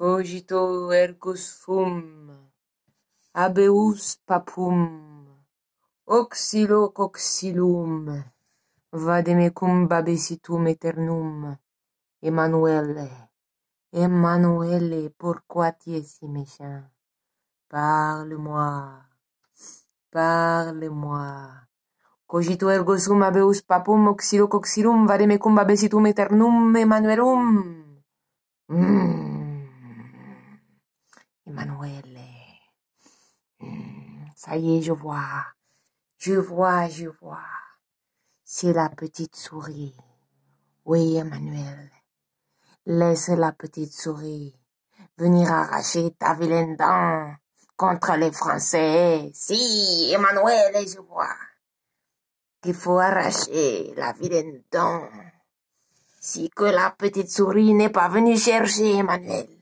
Cogito ergo sum, Abeus papum, oxylo mecum vademecum babesitum eternum. Emmanuel. emmanuelle pourquoi tu si méchant? Parle-moi, parle-moi. Cogito ergo sum Abeus papum Oxilo coxilum. vademecum babesitum eternum. Emmanuelum. Mm. Emmanuel. Eh, ça y est, je vois. Je vois, je vois. C'est la petite souris. Oui, Emmanuel. Laisse la petite souris venir arracher ta vilaine dent contre les Français. Si, Emmanuel, je vois qu'il faut arracher la vilaine dent. Si que la petite souris n'est pas venue chercher Emmanuel.